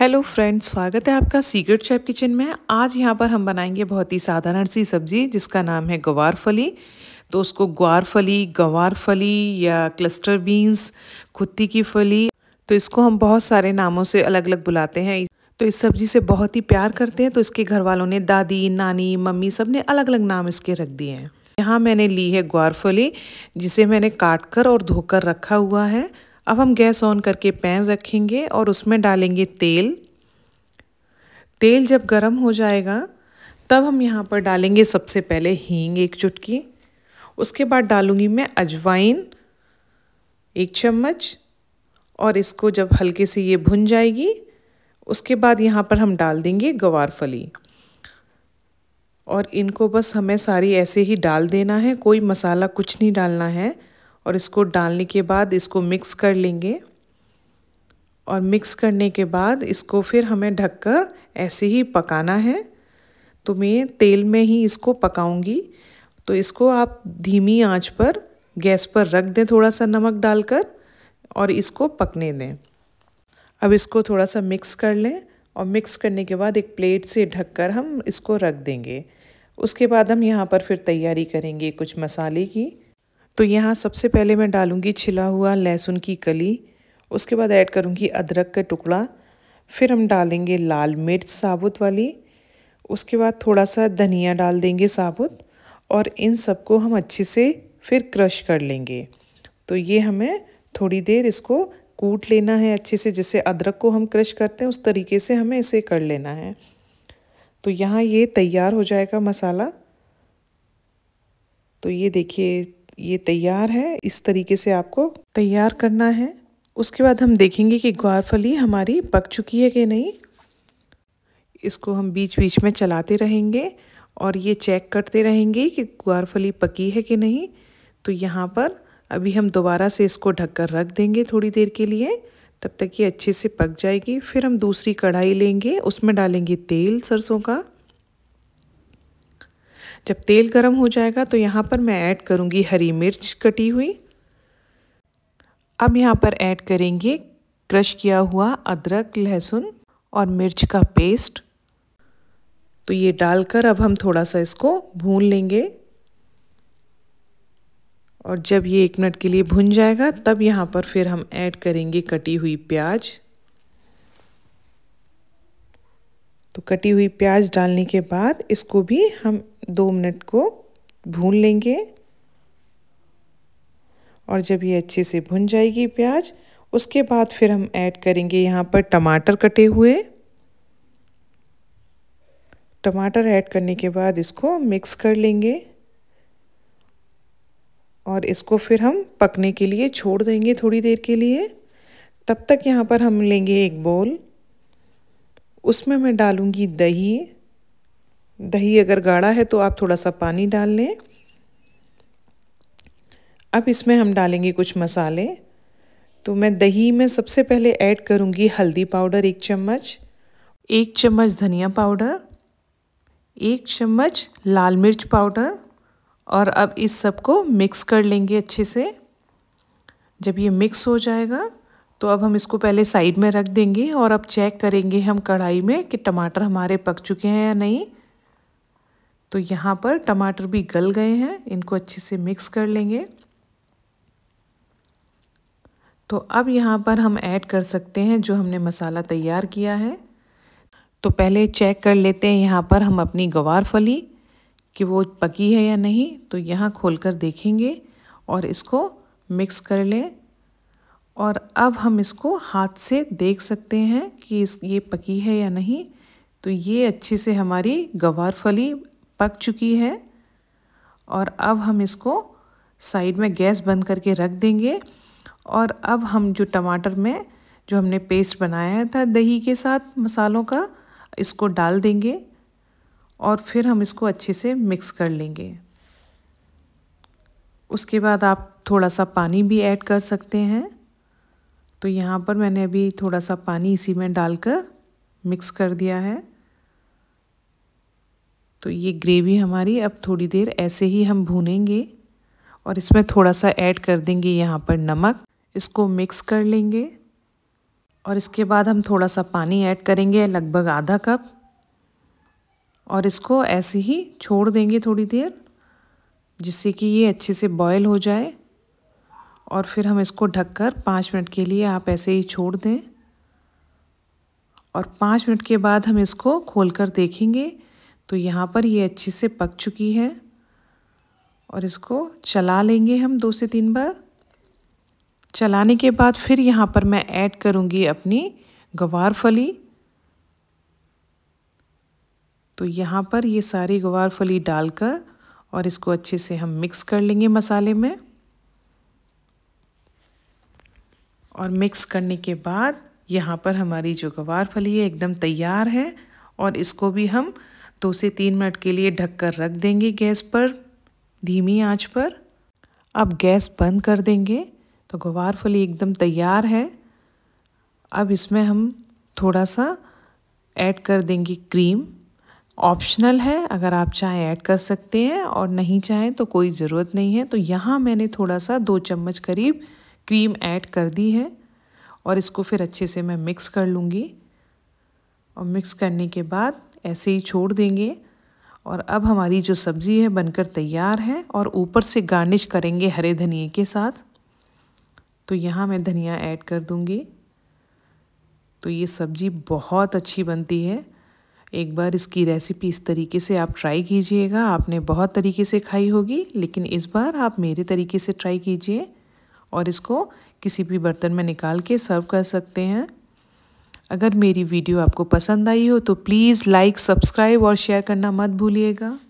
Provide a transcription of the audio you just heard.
hello friends स्वागत है आपका सीक्रेट शेफ किचन में आज यहाँ पर हम बनाएंगे बहुत ही साधारण सी सब्ज़ी जिसका नाम है गवार फली तो उसको ग्वार फली गवार फली या क्लस्टर बीन्स कुत्ती की फली तो इसको हम बहुत सारे नामों से अलग अलग बुलाते हैं तो इस सब्ज़ी से बहुत ही प्यार करते हैं तो इसके घर वालों ने दादी नानी मम्मी सब ने अलग अलग नाम इसके रख दिए हैं यहाँ मैंने ली है ग्वार फली जिसे मैंने काट कर और धोकर रखा हुआ है अब हम गैस ऑन करके पैन रखेंगे और उसमें डालेंगे तेल तेल जब गर्म हो जाएगा तब हम यहाँ पर डालेंगे सबसे पहले हींग एक चुटकी उसके बाद डालूंगी मैं अजवाइन एक चम्मच और इसको जब हल्के से ये भुन जाएगी उसके बाद यहाँ पर हम डाल देंगे गवार फली और इनको बस हमें सारी ऐसे ही डाल देना है कोई मसाला कुछ नहीं डालना है और इसको डालने के बाद इसको मिक्स कर लेंगे और मिक्स करने के बाद इसको फिर हमें ढककर ऐसे ही पकाना है तो मैं तेल में ही इसको पकाऊंगी तो इसको आप धीमी आंच पर गैस पर रख दें थोड़ा सा नमक डालकर और इसको पकने दें अब इसको थोड़ा सा मिक्स कर लें और मिक्स करने के बाद एक प्लेट से ढककर हम इसको रख देंगे उसके बाद हम यहाँ पर फिर तैयारी करेंगे कुछ मसाले की तो यहाँ सबसे पहले मैं डालूँगी छिला हुआ लहसुन की कली उसके बाद ऐड करूँगी अदरक का टुकड़ा फिर हम डालेंगे लाल मिर्च साबुत वाली उसके बाद थोड़ा सा धनिया डाल देंगे साबुत और इन सबको हम अच्छे से फिर क्रश कर लेंगे तो ये हमें थोड़ी देर इसको कूट लेना है अच्छे से जैसे अदरक को हम क्रश करते हैं उस तरीके से हमें इसे कर लेना है तो यहाँ ये तैयार हो जाएगा मसाला तो ये देखिए ये तैयार है इस तरीके से आपको तैयार करना है उसके बाद हम देखेंगे कि ग्वारफली हमारी पक चुकी है कि नहीं इसको हम बीच बीच में चलाते रहेंगे और ये चेक करते रहेंगे कि ग्वारफली पकी है कि नहीं तो यहाँ पर अभी हम दोबारा से इसको ढककर रख देंगे थोड़ी देर के लिए तब तक ये अच्छे से पक जाएगी फिर हम दूसरी कढ़ाई लेंगे उसमें डालेंगे तेल सरसों का जब तेल गर्म हो जाएगा तो यहाँ पर मैं ऐड करूँगी हरी मिर्च कटी हुई अब यहाँ पर ऐड करेंगे क्रश किया हुआ अदरक लहसुन और मिर्च का पेस्ट तो ये डालकर अब हम थोड़ा सा इसको भून लेंगे और जब ये एक मिनट के लिए भुन जाएगा तब यहाँ पर फिर हम ऐड करेंगे कटी हुई प्याज तो कटी हुई प्याज डालने के बाद इसको भी हम दो मिनट को भून लेंगे और जब ये अच्छे से भुन जाएगी प्याज उसके बाद फिर हम ऐड करेंगे यहाँ पर टमाटर कटे हुए टमाटर ऐड करने के बाद इसको मिक्स कर लेंगे और इसको फिर हम पकने के लिए छोड़ देंगे थोड़ी देर के लिए तब तक यहाँ पर हम लेंगे एक बोल उसमें मैं डालूँगी दही दही अगर गाढ़ा है तो आप थोड़ा सा पानी डाल लें अब इसमें हम डालेंगे कुछ मसाले तो मैं दही में सबसे पहले ऐड करूँगी हल्दी पाउडर एक चम्मच एक चम्मच धनिया पाउडर एक चम्मच लाल मिर्च पाउडर और अब इस सबको मिक्स कर लेंगे अच्छे से जब ये मिक्स हो जाएगा तो अब हम इसको पहले साइड में रख देंगे और अब चेक करेंगे हम कढ़ाई में कि टमाटर हमारे पक चुके हैं या नहीं तो यहाँ पर टमाटर भी गल गए हैं इनको अच्छे से मिक्स कर लेंगे तो अब यहाँ पर हम ऐड कर सकते हैं जो हमने मसाला तैयार किया है तो पहले चेक कर लेते हैं यहाँ पर हम अपनी गवार फली कि वो पकी है या नहीं तो यहाँ खोल कर देखेंगे और इसको मिक्स कर लें और अब हम इसको हाथ से देख सकते हैं कि इस ये पकी है या नहीं तो ये अच्छे से हमारी गवार फली पक चुकी है और अब हम इसको साइड में गैस बंद करके रख देंगे और अब हम जो टमाटर में जो हमने पेस्ट बनाया था दही के साथ मसालों का इसको डाल देंगे और फिर हम इसको अच्छे से मिक्स कर लेंगे उसके बाद आप थोड़ा सा पानी भी ऐड कर सकते हैं तो यहाँ पर मैंने अभी थोड़ा सा पानी इसी में डालकर मिक्स कर दिया है तो ये ग्रेवी हमारी अब थोड़ी देर ऐसे ही हम भूनेंगे और इसमें थोड़ा सा ऐड कर देंगे यहाँ पर नमक इसको मिक्स कर लेंगे और इसके बाद हम थोड़ा सा पानी ऐड करेंगे लगभग आधा कप और इसको ऐसे ही छोड़ देंगे थोड़ी देर जिससे कि ये अच्छे से बॉयल हो जाए और फिर हम इसको ढककर पाँच मिनट के लिए आप ऐसे ही छोड़ दें और पाँच मिनट के बाद हम इसको खोल कर देखेंगे तो यहाँ पर ये अच्छे से पक चुकी है और इसको चला लेंगे हम दो से तीन बार चलाने के बाद फिर यहाँ पर मैं ऐड करूँगी अपनी गवार फली तो यहाँ पर ये सारी गवार फली डालकर और इसको अच्छे से हम मिक्स कर लेंगे मसाले में और मिक्स करने के बाद यहाँ पर हमारी जो गवार फली है एकदम तैयार है और इसको भी हम दो से तीन मिनट के लिए ढककर रख देंगे गैस पर धीमी आंच पर अब गैस बंद कर देंगे तो गवार फली एकदम तैयार है अब इसमें हम थोड़ा सा ऐड कर देंगे क्रीम ऑप्शनल है अगर आप चाहें ऐड कर सकते हैं और नहीं चाहें तो कोई ज़रूरत नहीं है तो यहाँ मैंने थोड़ा सा दो चम्मच करीब क्रीम ऐड कर दी है और इसको फिर अच्छे से मैं मिक्स कर लूँगी और मिक्स करने के बाद ऐसे ही छोड़ देंगे और अब हमारी जो सब्ज़ी है बनकर तैयार है और ऊपर से गार्निश करेंगे हरे धनिए के साथ तो यहाँ मैं धनिया ऐड कर दूँगी तो ये सब्ज़ी बहुत अच्छी बनती है एक बार इसकी रेसिपी इस तरीके से आप ट्राई कीजिएगा आपने बहुत तरीके से खाई होगी लेकिन इस बार आप मेरे तरीके से ट्राई कीजिए और इसको किसी भी बर्तन में निकाल के सर्व कर सकते हैं अगर मेरी वीडियो आपको पसंद आई हो तो प्लीज़ लाइक सब्सक्राइब और शेयर करना मत भूलिएगा